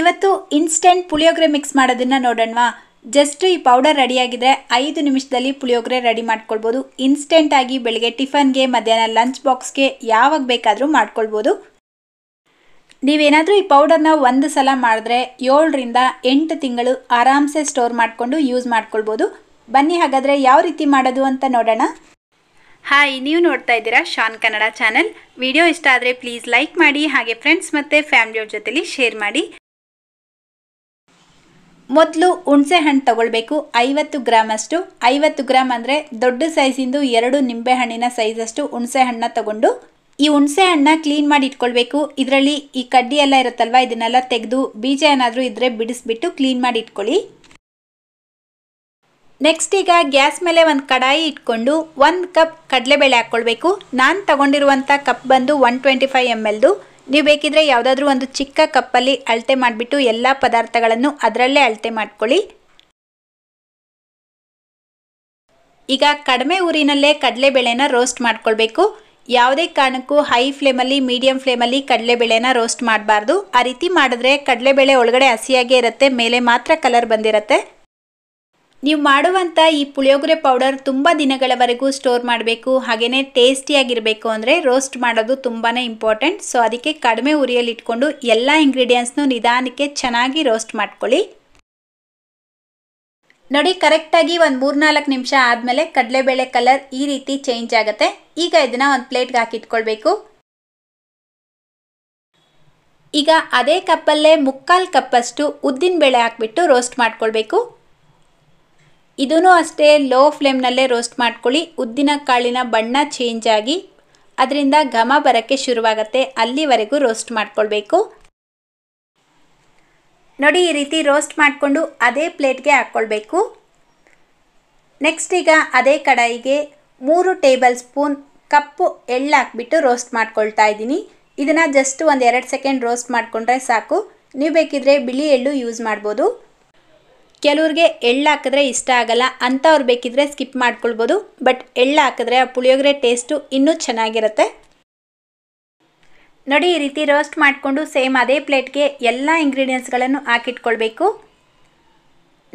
ಇವತ್ತು instant puliyogare mix ಮಾಡೋದನ್ನು ನೋಡೋಣವಾ just ಈ ಪೌಡರ್ ರೆಡಿಯಾಗಿದೆ ಐದು ನಿಮಿಷದಲ್ಲಿ ಪುಳಿಯೋಗರೆ ರೆಡಿ ಮಾಡ್ಕೊಳ್ಬೋದು ಇನ್ಸ್ಟೆಂಟಾಗಿ ಬೆಳಗ್ಗೆ ಟಿಫನ್ಗೆ ಮಧ್ಯಾಹ್ನ ಲಂಚ್ ಬಾಕ್ಸ್ಗೆ ಯಾವಾಗ ಬೇಕಾದರೂ ಮಾಡ್ಕೊಳ್ಬೋದು ನೀವೇನಾದರೂ ಈ ಪೌಡರ್ನ ಒಂದು ಸಲ ಮಾಡಿದ್ರೆ ಏಳರಿಂದ ಎಂಟು ತಿಂಗಳು ಆರಾಮ್ಸೆ ಸ್ಟೋರ್ ಮಾಡಿಕೊಂಡು ಯೂಸ್ ಮಾಡ್ಕೊಳ್ಬೋದು ಬನ್ನಿ ಹಾಗಾದರೆ ಯಾವ ರೀತಿ ಮಾಡೋದು ಅಂತ ನೋಡೋಣ ಹಾಯ್ ನೀವು ನೋಡ್ತಾ ಇದ್ದೀರಾ ಶಾನ್ ಕನ್ನಡ ಚಾನೆಲ್ ವಿಡಿಯೋ ಇಷ್ಟ ಆದರೆ ಪ್ಲೀಸ್ ಲೈಕ್ ಮಾಡಿ ಹಾಗೆ ಫ್ರೆಂಡ್ಸ್ ಮತ್ತು ಫ್ಯಾಮಿಲಿಯವ್ರ ಜೊತೆಲಿ ಶೇರ್ ಮಾಡಿ ಮೊದಲು ಹಣ್ಣು ತಗೊಳ್ಬೇಕು ಐವತ್ತು ಅಷ್ಟು ಐವತ್ತು ಗ್ರಾಮ್ ಅಂದರೆ ದೊಡ್ಡ ಸೈಜಿಂದು ಎರಡು ನಿಂಬೆ ಹಣ್ಣಿನ ಸೈಜಷ್ಟು ಹಣ್ಣನ್ನ ತಗೊಂಡು ಈ ಹಣ್ಣನ್ನ ಕ್ಲೀನ್ ಮಾಡಿ ಇಟ್ಕೊಳ್ಬೇಕು ಇದರಲ್ಲಿ ಈ ಕಡ್ಡಿ ಎಲ್ಲ ಇರುತ್ತಲ್ವ ಇದನ್ನೆಲ್ಲ ತೆಗೆದು ಬೀಜ ಏನಾದರೂ ಇದ್ದರೆ ಬಿಡಿಸ್ಬಿಟ್ಟು ಕ್ಲೀನ್ ಮಾಡಿ ಇಟ್ಕೊಳ್ಳಿ ನೆಕ್ಸ್ಟ್ ಈಗ ಗ್ಯಾಸ್ ಮೇಲೆ ಒಂದು ಕಡಾಯಿ ಇಟ್ಕೊಂಡು ಒಂದು ಕಪ್ ಕಡಲೆಬೇಳೆ ಹಾಕ್ಕೊಳ್ಬೇಕು ನಾನು ತಗೊಂಡಿರುವಂಥ ಕಪ್ ಬಂದು ಒನ್ ಟ್ವೆಂಟಿ ಫೈವ್ ಎಮ್ ಎಲ್ದು ನೀವು ಬೇಕಿದ್ರೆ ಯಾವುದಾದ್ರೂ ಒಂದು ಚಿಕ್ಕ ಕಪ್ಪಲ್ಲಿ ಅಳತೆ ಮಾಡಿಬಿಟ್ಟು ಎಲ್ಲ ಪದಾರ್ಥಗಳನ್ನು ಅದರಲ್ಲೇ ಅಳತೆ ಮಾಡ್ಕೊಳ್ಳಿ ಈಗ ಕಡಿಮೆ ಊರಿನಲ್ಲೇ ಕಡಲೆಬೇಳೆನ ರೋಸ್ಟ್ ಮಾಡ್ಕೊಳ್ಬೇಕು ಯಾವುದೇ ಕಾರಣಕ್ಕೂ ಹೈ ಫ್ಲೇಮಲ್ಲಿ ಮೀಡಿಯಂ ಫ್ಲೇಮಲ್ಲಿ ಕಡಲೆಬೇಳೆನ ರೋಸ್ಟ್ ಮಾಡಬಾರ್ದು ಆ ರೀತಿ ಮಾಡಿದ್ರೆ ಕಡಲೆಬೇಳೆ ಒಳಗಡೆ ಹಸಿಯಾಗೇ ಇರುತ್ತೆ ಮೇಲೆ ಮಾತ್ರ ಕಲರ್ ಬಂದಿರುತ್ತೆ ನೀವು ಮಾಡುವಂಥ ಈ ಪುಳಿಯೋಗರೆ ಪೌಡರ್ ತುಂಬ ದಿನಗಳವರೆಗೂ ಸ್ಟೋರ್ ಮಾಡಬೇಕು ಹಾಗೆಯೇ ಟೇಸ್ಟಿಯಾಗಿರಬೇಕು ಅಂದರೆ ರೋಸ್ಟ್ ಮಾಡೋದು ತುಂಬಾ ಇಂಪಾರ್ಟೆಂಟ್ ಸೊ ಅದಕ್ಕೆ ಕಡಿಮೆ ಉರಿಯಲ್ಲಿ ಇಟ್ಕೊಂಡು ಎಲ್ಲ ಇಂಗ್ರೀಡಿಯೆಂಟ್ಸ್ನು ನಿಧಾನಕ್ಕೆ ಚೆನ್ನಾಗಿ ರೋಸ್ಟ್ ಮಾಡ್ಕೊಳ್ಳಿ ನೋಡಿ ಕರೆಕ್ಟಾಗಿ ಒಂದು ಮೂರ್ನಾಲ್ಕು ನಿಮಿಷ ಆದಮೇಲೆ ಕಡಲೆಬೇಳೆ ಕಲರ್ ಈ ರೀತಿ ಚೇಂಜ್ ಆಗುತ್ತೆ ಈಗ ಇದನ್ನು ಒಂದು ಪ್ಲೇಟ್ಗೆ ಹಾಕಿಟ್ಕೊಳ್ಬೇಕು ಈಗ ಅದೇ ಕಪ್ಪಲ್ಲೇ ಮುಕ್ಕಾಲು ಕಪ್ಪಷ್ಟು ಉದ್ದಿನ ಬೇಳೆ ಹಾಕ್ಬಿಟ್ಟು ರೋಸ್ಟ್ ಮಾಡ್ಕೊಳ್ಬೇಕು ಇದೂ ಅಷ್ಟೇ ಲೋ ಫ್ಲೇಮ್ನಲ್ಲೇ ರೋಸ್ಟ್ ಮಾಡ್ಕೊಳ್ಳಿ ಉದ್ದಿನ ಕಾಳಿನ ಬಣ್ಣ ಚೇಂಜ್ ಆಗಿ ಅದರಿಂದ ಘಮ ಬರೋಕ್ಕೆ ಶುರುವಾಗುತ್ತೆ ಅಲ್ಲಿವರೆಗೂ ರೋಸ್ಟ್ ಮಾಡ್ಕೊಳ್ಬೇಕು ನೋಡಿ ಈ ರೀತಿ ರೋಸ್ಟ್ ಮಾಡಿಕೊಂಡು ಅದೇ ಪ್ಲೇಟ್ಗೆ ಹಾಕ್ಕೊಳ್ಬೇಕು ನೆಕ್ಸ್ಟ್ ಈಗ ಅದೇ ಕಡಾಯಿಗೆ ಮೂರು ಟೇಬಲ್ ಸ್ಪೂನ್ ಕಪ್ಪು ಎಳ್ಳು ಹಾಕ್ಬಿಟ್ಟು ರೋಸ್ಟ್ ಮಾಡ್ಕೊಳ್ತಾ ಇದ್ದೀನಿ ಇದನ್ನು ಜಸ್ಟ್ ಒಂದು ಎರಡು ಸೆಕೆಂಡ್ ರೋಸ್ಟ್ ಮಾಡಿಕೊಂಡ್ರೆ ಸಾಕು ನೀವು ಬೇಕಿದ್ರೆ ಬಿಳಿ ಎಳ್ಳು ಯೂಸ್ ಮಾಡ್ಬೋದು ಕೆಲವ್ರಿಗೆ ಎಳ್ಳು ಹಾಕಿದ್ರೆ ಇಷ್ಟ ಆಗಲ್ಲ ಅಂಥವ್ರು ಬೇಕಿದ್ರೆ ಸ್ಕಿಪ್ ಮಾಡ್ಕೊಳ್ಬೋದು ಬಟ್ ಎಳ್ಳು ಹಾಕಿದ್ರೆ ಆ ಪುಳಿಯೋಗರೆ ಟೇಸ್ಟು ಇನ್ನೂ ಚೆನ್ನಾಗಿರುತ್ತೆ ನೋಡಿ ಈ ರೀತಿ ರೋಸ್ಟ್ ಮಾಡಿಕೊಂಡು ಸೇಮ್ ಅದೇ ಪ್ಲೇಟ್ಗೆ ಎಲ್ಲ ಇಂಗ್ರೀಡಿಯೆಂಟ್ಸ್ಗಳನ್ನು ಹಾಕಿಟ್ಕೊಳ್ಬೇಕು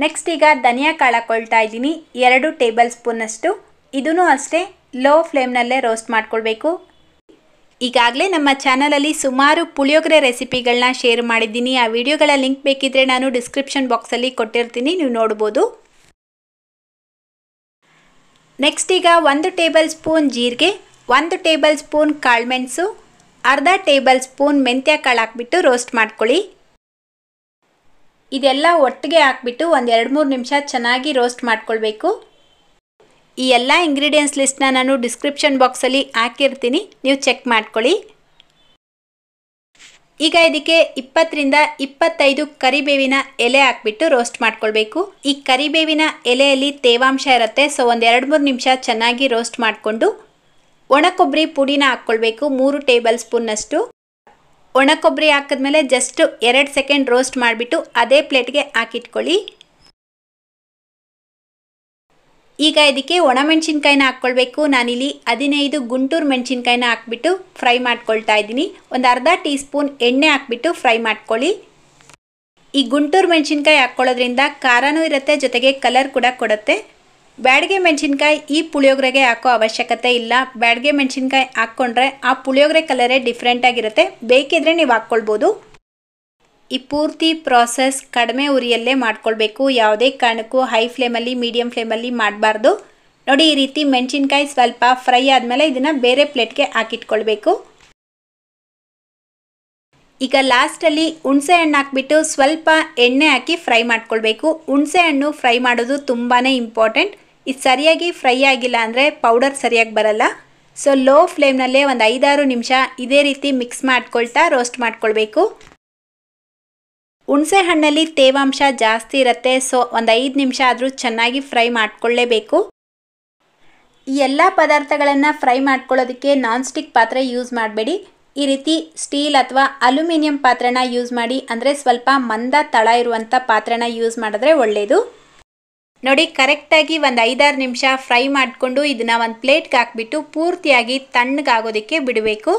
ನೆಕ್ಸ್ಟ್ ಈಗ ಧನಿಯಾ ಕಾಳು ಹಾಕ್ಕೊಳ್ತಾ ಇದ್ದೀನಿ ಎರಡು ಟೇಬಲ್ ಸ್ಪೂನಷ್ಟು ಇದೂ ಅಷ್ಟೇ ಲೋ ಫ್ಲೇಮ್ನಲ್ಲೇ ರೋಸ್ಟ್ ಮಾಡ್ಕೊಳ್ಬೇಕು ಈಗಾಗಲೇ ನಮ್ಮ ಚಾನಲಲ್ಲಿ ಸುಮಾರು ಪುಳಿಯೋಗರೆ ರೆಸಿಪಿಗಳನ್ನ ಶೇರ್ ಮಾಡಿದ್ದೀನಿ ಆ ವಿಡಿಯೋಗಳ ಲಿಂಕ್ ಬೇಕಿದ್ರೆ ನಾನು ಡಿಸ್ಕ್ರಿಪ್ಷನ್ ಬಾಕ್ಸಲ್ಲಿ ಕೊಟ್ಟಿರ್ತೀನಿ ನೀವು ನೋಡ್ಬೋದು ನೆಕ್ಸ್ಟ್ ಈಗ ಒಂದು ಟೇಬಲ್ ಸ್ಪೂನ್ ಜೀರಿಗೆ ಒಂದು ಟೇಬಲ್ ಸ್ಪೂನ್ ಕಾಳುಮೆಣಸು ಅರ್ಧ ಟೇಬಲ್ ಸ್ಪೂನ್ ಮೆಂತ್ಯ ಕಾಳು ಹಾಕ್ಬಿಟ್ಟು ರೋಸ್ಟ್ ಮಾಡ್ಕೊಳ್ಳಿ ಇದೆಲ್ಲ ಒಟ್ಟಿಗೆ ಹಾಕ್ಬಿಟ್ಟು ಒಂದು ಎರಡು ಮೂರು ನಿಮಿಷ ಚೆನ್ನಾಗಿ ರೋಸ್ಟ್ ಮಾಡ್ಕೊಳ್ಬೇಕು ಈ ಎಲ್ಲ ಇಂಗ್ರೀಡಿಯೆಂಟ್ಸ್ ಲಿಸ್ಟ್ನ ನಾನು ಡಿಸ್ಕ್ರಿಪ್ಷನ್ ಬಾಕ್ಸಲ್ಲಿ ಹಾಕಿರ್ತೀನಿ ನೀವು ಚೆಕ್ ಮಾಡ್ಕೊಳ್ಳಿ ಈಗ ಇದಕ್ಕೆ ಇಪ್ಪತ್ತರಿಂದ ಇಪ್ಪತ್ತೈದು ಕರಿಬೇವಿನ ಎಲೆ ಹಾಕ್ಬಿಟ್ಟು ರೋಸ್ಟ್ ಮಾಡ್ಕೊಳ್ಬೇಕು ಈ ಕರಿಬೇವಿನ ಎಲೆಯಲ್ಲಿ ತೇವಾಂಶ ಇರುತ್ತೆ ಸೊ ಒಂದು ಎರಡು ಮೂರು ನಿಮಿಷ ಚೆನ್ನಾಗಿ ರೋಸ್ಟ್ ಮಾಡಿಕೊಂಡು ಒಣಕೊಬ್ಬರಿ ಪುಡಿನ ಹಾಕ್ಕೊಳ್ಬೇಕು ಮೂರು ಟೇಬಲ್ ಸ್ಪೂನ್ನಷ್ಟು ಕೊಬ್ಬರಿ ಹಾಕಿದ್ಮೇಲೆ ಜಸ್ಟ್ ಎರಡು ಸೆಕೆಂಡ್ ರೋಸ್ಟ್ ಮಾಡಿಬಿಟ್ಟು ಅದೇ ಪ್ಲೇಟ್ಗೆ ಹಾಕಿಟ್ಕೊಳ್ಳಿ ಈಗ ಇದಕ್ಕೆ ಒಣಮೆಣ್ಸಿನ್ಕಾಯಿನ ಹಾಕ್ಕೊಳ್ಬೇಕು ನಾನಿಲ್ಲಿ ಹದಿನೈದು ಗುಂಟೂರು ಮೆಣಸಿನ್ಕಾಯಿನ ಹಾಕ್ಬಿಟ್ಟು ಫ್ರೈ ಮಾಡ್ಕೊಳ್ತಾ ಇದ್ದೀನಿ ಒಂದು ಅರ್ಧ ಟೀ ಸ್ಪೂನ್ ಎಣ್ಣೆ ಹಾಕ್ಬಿಟ್ಟು ಫ್ರೈ ಮಾಡ್ಕೊಳ್ಳಿ ಈ ಗುಂಟೂರು ಮೆಣಸಿನ್ಕಾಯಿ ಹಾಕ್ಕೊಳ್ಳೋದ್ರಿಂದ ಖಾರನೂ ಇರುತ್ತೆ ಜೊತೆಗೆ ಕಲರ್ ಕೂಡ ಕೊಡುತ್ತೆ ಬ್ಯಾಡಿಗೆ ಮೆಣಸಿನ್ಕಾಯಿ ಈ ಪುಳಿಯೋಗರೆಗೆ ಹಾಕೋ ಅವಶ್ಯಕತೆ ಇಲ್ಲ ಬ್ಯಾಡಿಗೆ ಮೆಣಸಿನ್ಕಾಯಿ ಹಾಕ್ಕೊಂಡ್ರೆ ಆ ಪುಳಿಯೋಗರೆ ಕಲರೇ ಡಿಫ್ರೆಂಟಾಗಿರುತ್ತೆ ಬೇಕಿದ್ರೆ ನೀವು ಹಾಕ್ಕೊಳ್ಬೋದು ಈ ಪೂರ್ತಿ ಪ್ರಾಸೆಸ್ ಕಡಿಮೆ ಉರಿಯಲ್ಲೇ ಮಾಡ್ಕೊಳ್ಬೇಕು ಯಾವುದೇ ಕಾರಣಕ್ಕೂ ಹೈ ಫ್ಲೇಮಲ್ಲಿ ಮೀಡಿಯಂ ಫ್ಲೇಮಲ್ಲಿ ಮಾಡಬಾರ್ದು ನೋಡಿ ಈ ರೀತಿ ಮೆಣಸಿನ್ಕಾಯಿ ಸ್ವಲ್ಪ ಫ್ರೈ ಆದಮೇಲೆ ಇದನ್ನು ಬೇರೆ ಪ್ಲೇಟ್ಗೆ ಹಾಕಿಟ್ಕೊಳ್ಬೇಕು ಈಗ ಲಾಸ್ಟಲ್ಲಿ ಹುಣಸೆ ಹಣ್ಣು ಹಾಕ್ಬಿಟ್ಟು ಸ್ವಲ್ಪ ಎಣ್ಣೆ ಹಾಕಿ ಫ್ರೈ ಮಾಡ್ಕೊಳ್ಬೇಕು ಹುಣಸೆ ಹಣ್ಣು ಫ್ರೈ ಮಾಡೋದು ತುಂಬಾ ಇಂಪಾರ್ಟೆಂಟ್ ಇದು ಸರಿಯಾಗಿ ಫ್ರೈ ಆಗಿಲ್ಲ ಅಂದರೆ ಪೌಡರ್ ಸರಿಯಾಗಿ ಬರಲ್ಲ ಸೊ ಲೋ ಫ್ಲೇಮ್ನಲ್ಲೇ ಒಂದು ಐದಾರು ನಿಮಿಷ ಇದೇ ರೀತಿ ಮಿಕ್ಸ್ ಮಾಡ್ಕೊಳ್ತಾ ರೋಸ್ಟ್ ಮಾಡ್ಕೊಳ್ಬೇಕು ಹುಣಸೆ ಹಣ್ಣಲ್ಲಿ ತೇವಾಂಶ ಜಾಸ್ತಿ ಇರುತ್ತೆ ಸೊ ಒಂದು ಐದು ನಿಮಿಷ ಆದರೂ ಚೆನ್ನಾಗಿ ಫ್ರೈ ಮಾಡಿಕೊಳ್ಳೇಬೇಕು ಈ ಎಲ್ಲ ಪದಾರ್ಥಗಳನ್ನು ಫ್ರೈ ಮಾಡ್ಕೊಳ್ಳೋದಕ್ಕೆ ನಾನ್ ಸ್ಟಿಕ್ ಪಾತ್ರೆ ಯೂಸ್ ಮಾಡಬೇಡಿ ಈ ರೀತಿ ಸ್ಟೀಲ್ ಅಥವಾ ಅಲ್ಯೂಮಿನಿಯಂ ಪಾತ್ರೆನ ಯೂಸ್ ಮಾಡಿ ಅಂದರೆ ಸ್ವಲ್ಪ ಮಂದ ತಳ ಇರುವಂಥ ಪಾತ್ರೆನ ಯೂಸ್ ಮಾಡಿದ್ರೆ ಒಳ್ಳೆಯದು ನೋಡಿ ಕರೆಕ್ಟಾಗಿ ಒಂದು ಐದಾರು ನಿಮಿಷ ಫ್ರೈ ಮಾಡಿಕೊಂಡು ಇದನ್ನ ಒಂದು ಪ್ಲೇಟ್ಗೆ ಹಾಕ್ಬಿಟ್ಟು ಪೂರ್ತಿಯಾಗಿ ತಣ್ಣಗಾಗೋದಕ್ಕೆ ಬಿಡಬೇಕು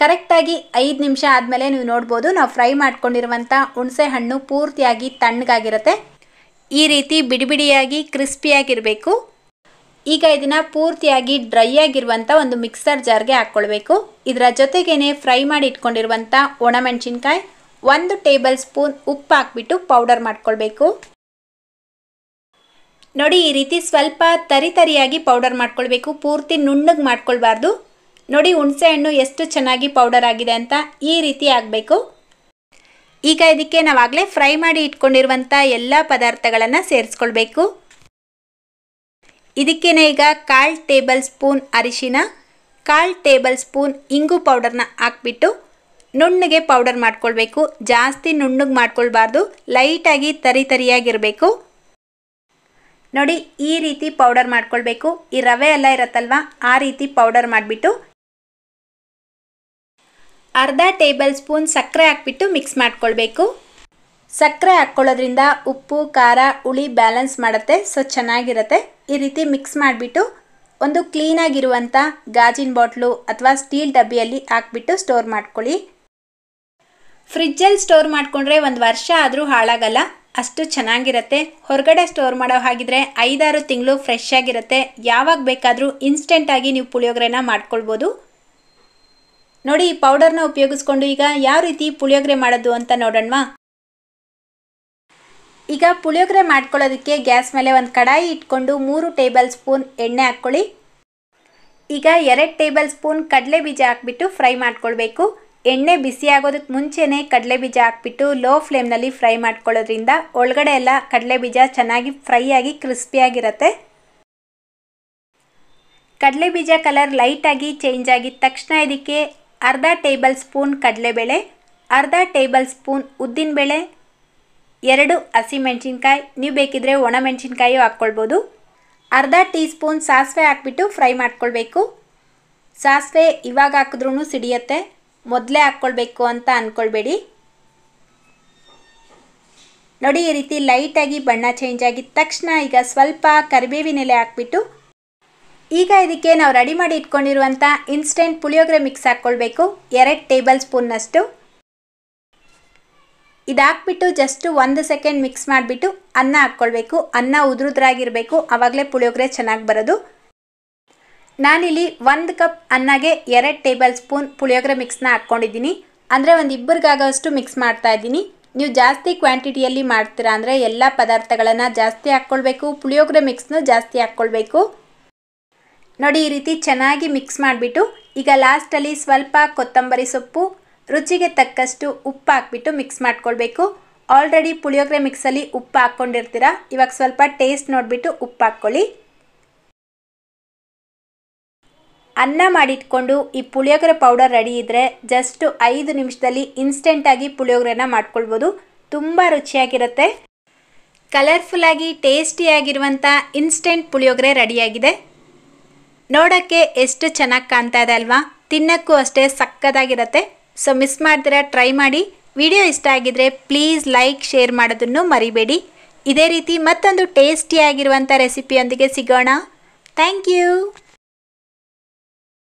ಕರೆಕ್ಟಾಗಿ ಐದು ನಿಮಿಷ ಆದಮೇಲೆ ನೀವು ನೋಡ್ಬೋದು ನಾವು ಫ್ರೈ ಮಾಡ್ಕೊಂಡಿರುವಂಥ ಹುಣಸೆ ಹಣ್ಣು ಪೂರ್ತಿಯಾಗಿ ತಣ್ಣಗಾಗಿರುತ್ತೆ ಈ ರೀತಿ ಬಿಡಿ ಬಿಡಿಯಾಗಿ ಕ್ರಿಸ್ಪಿಯಾಗಿರಬೇಕು ಈಗ ಇದನ್ನು ಪೂರ್ತಿಯಾಗಿ ಡ್ರೈ ಆಗಿರುವಂಥ ಒಂದು ಮಿಕ್ಸರ್ ಜಾರ್ಗೆ ಹಾಕ್ಕೊಳ್ಬೇಕು ಇದರ ಜೊತೆಗೇನೆ ಫ್ರೈ ಮಾಡಿ ಇಟ್ಕೊಂಡಿರುವಂಥ ಒಣಮೆಣಸಿನ್ಕಾಯಿ ಒಂದು ಟೇಬಲ್ ಸ್ಪೂನ್ ಉಪ್ಪು ಹಾಕ್ಬಿಟ್ಟು ಪೌಡರ್ ಮಾಡ್ಕೊಳ್ಬೇಕು ನೋಡಿ ಈ ರೀತಿ ಸ್ವಲ್ಪ ತರಿತರಿಯಾಗಿ ಪೌಡರ್ ಮಾಡ್ಕೊಳ್ಬೇಕು ಪೂರ್ತಿ ನುಣ್ಣಗೆ ಮಾಡ್ಕೊಳ್ಬಾರ್ದು ನೋಡಿ ಹುಣಸೆಹಣ್ಣು ಎಷ್ಟು ಚೆನ್ನಾಗಿ ಪೌಡರ್ ಆಗಿದೆ ಅಂತ ಈ ರೀತಿ ಆಗಬೇಕು ಈಗ ಇದಕ್ಕೆ ನಾವಾಗಲೇ ಫ್ರೈ ಮಾಡಿ ಇಟ್ಕೊಂಡಿರುವಂಥ ಎಲ್ಲ ಪದಾರ್ಥಗಳನ್ನು ಸೇರಿಸ್ಕೊಳ್ಬೇಕು ಇದಕ್ಕೇ ಈಗ ಕಾಲ್ ಟೇಬಲ್ ಸ್ಪೂನ್ ಅರಿಶಿನ ಕಾಲ್ ಟೇಬಲ್ ಸ್ಪೂನ್ ಇಂಗು ಪೌಡರ್ನ ಹಾಕ್ಬಿಟ್ಟು ನುಣ್ಣಗೆ ಪೌಡರ್ ಮಾಡ್ಕೊಳ್ಬೇಕು ಜಾಸ್ತಿ ನುಣ್ಣಗೆ ಮಾಡ್ಕೊಳ್ಬಾರ್ದು ಲೈಟಾಗಿ ತರಿ ತರಿಯಾಗಿರಬೇಕು ನೋಡಿ ಈ ರೀತಿ ಪೌಡರ್ ಮಾಡ್ಕೊಳ್ಬೇಕು ಈ ರವೆ ಎಲ್ಲ ಇರುತ್ತಲ್ವ ಆ ರೀತಿ ಪೌಡರ್ ಮಾಡಿಬಿಟ್ಟು ಅರ್ಧ ಟೇಬಲ್ ಸ್ಪೂನ್ ಸಕ್ಕರೆ ಹಾಕ್ಬಿಟ್ಟು ಮಿಕ್ಸ್ ಮಾಡ್ಕೊಳ್ಬೇಕು ಸಕ್ಕರೆ ಹಾಕ್ಕೊಳ್ಳೋದ್ರಿಂದ ಉಪ್ಪು ಖಾರ ಹುಳಿ ಬ್ಯಾಲೆನ್ಸ್ ಮಾಡುತ್ತೆ ಸೊ ಚೆನ್ನಾಗಿರುತ್ತೆ ಈ ರೀತಿ ಮಿಕ್ಸ್ ಮಾಡಿಬಿಟ್ಟು ಒಂದು ಕ್ಲೀನಾಗಿರುವಂಥ ಗಾಜಿನ ಬಾಟ್ಲು ಅಥವಾ ಸ್ಟೀಲ್ ಡಬ್ಬಿಯಲ್ಲಿ ಹಾಕ್ಬಿಟ್ಟು ಸ್ಟೋರ್ ಮಾಡ್ಕೊಳ್ಳಿ ಫ್ರಿಜ್ಜಲ್ಲಿ ಸ್ಟೋರ್ ಮಾಡಿಕೊಂಡ್ರೆ ಒಂದು ವರ್ಷ ಆದರೂ ಹಾಳಾಗಲ್ಲ ಅಷ್ಟು ಚೆನ್ನಾಗಿರುತ್ತೆ ಹೊರಗಡೆ ಸ್ಟೋರ್ ಮಾಡೋ ಹಾಗಿದ್ರೆ ಐದಾರು ತಿಂಗಳು ಫ್ರೆಶ್ ಆಗಿರುತ್ತೆ ಯಾವಾಗ ಬೇಕಾದರೂ ಇನ್ಸ್ಟೆಂಟಾಗಿ ನೀವು ಪುಳಿಯೋಗರೆನ ಮಾಡ್ಕೊಳ್ಬೋದು ನೋಡಿ ಈ ಪೌಡರ್ನ ಉಪಯೋಗಿಸ್ಕೊಂಡು ಈಗ ಯಾವ ರೀತಿ ಪುಳಿಯೋಗರೆ ಮಾಡೋದು ಅಂತ ನೋಡೋಣ ಈಗ ಪುಳಿಯೋಗರೆ ಮಾಡ್ಕೊಳ್ಳೋದಕ್ಕೆ ಗ್ಯಾಸ್ ಮೇಲೆ ಒಂದು ಕಡಾಯಿ ಇಟ್ಕೊಂಡು ಮೂರು ಟೇಬಲ್ ಸ್ಪೂನ್ ಎಣ್ಣೆ ಹಾಕ್ಕೊಳ್ಳಿ ಈಗ ಎರಡು ಟೇಬಲ್ ಸ್ಪೂನ್ ಕಡಲೆ ಬೀಜ ಹಾಕ್ಬಿಟ್ಟು ಫ್ರೈ ಮಾಡ್ಕೊಳ್ಬೇಕು ಎಣ್ಣೆ ಬಿಸಿ ಆಗೋದಕ್ಕೆ ಮುಂಚೆನೇ ಕಡಲೆ ಬೀಜ ಹಾಕ್ಬಿಟ್ಟು ಲೋ ಫ್ಲೇಮ್ನಲ್ಲಿ ಫ್ರೈ ಮಾಡ್ಕೊಳ್ಳೋದ್ರಿಂದ ಒಳಗಡೆ ಎಲ್ಲ ಕಡಲೆ ಬೀಜ ಚೆನ್ನಾಗಿ ಫ್ರೈ ಆಗಿ ಕ್ರಿಸ್ಪಿಯಾಗಿರುತ್ತೆ ಕಡಲೆ ಬೀಜ ಕಲರ್ ಲೈಟಾಗಿ ಚೇಂಜ್ ಆಗಿದ ತಕ್ಷಣ ಇದಕ್ಕೆ ಅರ್ಧ ಟೇಬಲ್ ಸ್ಪೂನ್ ಕಡಲೆಬೇಳೆ ಅರ್ಧ ಟೇಬಲ್ ಸ್ಪೂನ್ ಉದ್ದಿನಬೇಳೆ ಎರಡು ಹಸಿಮೆಣ್ಸಿನ್ಕಾಯಿ ನೀವು ಬೇಕಿದ್ದರೆ ಒಣಮೆಣ್ಸಿನ್ಕಾಯಿಯೂ ಹಾಕ್ಕೊಳ್ಬೋದು ಅರ್ಧ ಟೀ ಸ್ಪೂನ್ ಸಾಸಿವೆ ಹಾಕ್ಬಿಟ್ಟು ಫ್ರೈ ಮಾಡ್ಕೊಳ್ಬೇಕು ಸಾಸಿವೆ ಇವಾಗ ಹಾಕಿದ್ರೂ ಸಿಡಿಯತ್ತೆ ಮೊದಲೇ ಹಾಕ್ಕೊಳ್ಬೇಕು ಅಂತ ಅಂದ್ಕೊಳ್ಬೇಡಿ ನೋಡಿ ಈ ರೀತಿ ಲೈಟಾಗಿ ಬಣ್ಣ ಚೇಂಜ್ ಆಗಿದ ತಕ್ಷಣ ಈಗ ಸ್ವಲ್ಪ ಕರಿಬೇವಿನೆಲೆ ಹಾಕ್ಬಿಟ್ಟು ಈಗ ಇದಕ್ಕೆ ನಾವು ರೆಡಿ ಮಾಡಿ ಇಟ್ಕೊಂಡಿರುವಂಥ ಇನ್ಸ್ಟೆಂಟ್ ಪುಳಿಯೋಗರೆ ಮಿಕ್ಸ್ ಹಾಕ್ಕೊಳ್ಬೇಕು ಎರಡು ಟೇಬಲ್ ಸ್ಪೂನ್ನಷ್ಟು ಇದಾಕ್ಬಿಟ್ಟು ಜಸ್ಟ್ ಒಂದು ಸೆಕೆಂಡ್ ಮಿಕ್ಸ್ ಮಾಡಿಬಿಟ್ಟು ಅನ್ನ ಹಾಕ್ಕೊಳ್ಬೇಕು ಅನ್ನ ಉದುರುದ್ರಾಗಿರಬೇಕು ಆವಾಗಲೇ ಪುಳಿಯೋಗರೆ ಚೆನ್ನಾಗಿ ಬರೋದು ನಾನಿಲ್ಲಿ ಒಂದು ಕಪ್ ಅನ್ನಗೆ ಎರಡು ಟೇಬಲ್ ಸ್ಪೂನ್ ಪುಳಿಯೋಗರೆ ಮಿಕ್ಸ್ನ ಹಾಕ್ಕೊಂಡಿದ್ದೀನಿ ಅಂದರೆ ಒಂದು ಇಬ್ಬರಿಗಾಗೋಷ್ಟು ಮಿಕ್ಸ್ ಮಾಡ್ತಾ ಇದ್ದೀನಿ ನೀವು ಜಾಸ್ತಿ ಕ್ವಾಂಟಿಟಿಯಲ್ಲಿ ಮಾಡ್ತೀರಾ ಅಂದರೆ ಎಲ್ಲ ಪದಾರ್ಥಗಳನ್ನು ಜಾಸ್ತಿ ಹಾಕ್ಕೊಳ್ಬೇಕು ಪುಳಿಯೋಗರೆ ಮಿಕ್ಸ್ನೂ ಜಾಸ್ತಿ ಹಾಕ್ಕೊಳ್ಬೇಕು ನೋಡಿ ಈ ರೀತಿ ಚೆನ್ನಾಗಿ ಮಿಕ್ಸ್ ಮಾಡಿಬಿಟ್ಟು ಈಗ ಲಾಸ್ಟಲ್ಲಿ ಸ್ವಲ್ಪ ಕೊತ್ತಂಬರಿ ಸೊಪ್ಪು ರುಚಿಗೆ ತಕ್ಕಷ್ಟು ಉಪ್ಪು ಹಾಕ್ಬಿಟ್ಟು ಮಿಕ್ಸ್ ಮಾಡ್ಕೊಳ್ಬೇಕು ಆಲ್ರೆಡಿ ಪುಳಿಯೋಗರೆ ಮಿಕ್ಸಲ್ಲಿ ಉಪ್ಪು ಹಾಕ್ಕೊಂಡಿರ್ತೀರ ಇವಾಗ ಸ್ವಲ್ಪ ಟೇಸ್ಟ್ ನೋಡಿಬಿಟ್ಟು ಉಪ್ಪು ಹಾಕ್ಕೊಳ್ಳಿ ಅನ್ನ ಮಾಡಿಟ್ಕೊಂಡು ಈ ಪುಳಿಯೋಗರೆ ಪೌಡರ್ ರೆಡಿ ಇದ್ದರೆ ಜಸ್ಟ್ ಐದು ನಿಮಿಷದಲ್ಲಿ ಇನ್ಸ್ಟೆಂಟಾಗಿ ಪುಳಿಯೋಗರೆನ ಮಾಡ್ಕೊಳ್ಬೋದು ತುಂಬ ರುಚಿಯಾಗಿರುತ್ತೆ ಕಲರ್ಫುಲ್ಲಾಗಿ ಟೇಸ್ಟಿಯಾಗಿರುವಂಥ ಇನ್ಸ್ಟೆಂಟ್ ಪುಳಿಯೋಗರೆ ರೆಡಿಯಾಗಿದೆ ನೋಡೋಕ್ಕೆ ಎಷ್ಟು ಚೆನ್ನಾಗಿ ಕಾಣ್ತಾ ಇದೆ ಅಲ್ವಾ ತಿನ್ನೋಕ್ಕೂ ಅಷ್ಟೇ ಸಕ್ಕದಾಗಿರುತ್ತೆ ಸೊ ಮಿಸ್ ಮಾಡ್ದಿರ ಟ್ರೈ ಮಾಡಿ ವಿಡಿಯೋ ಇಷ್ಟ ಆಗಿದ್ರೆ ಪ್ಲೀಸ್ ಲೈಕ್ ಶೇರ್ ಮಾಡೋದನ್ನು ಮರಿಬೇಡಿ ಇದೇ ರೀತಿ ಮತ್ತೊಂದು ಟೇಸ್ಟಿಯಾಗಿರುವಂಥ ರೆಸಿಪಿಯೊಂದಿಗೆ ಸಿಗೋಣ ಥ್ಯಾಂಕ್ ಯು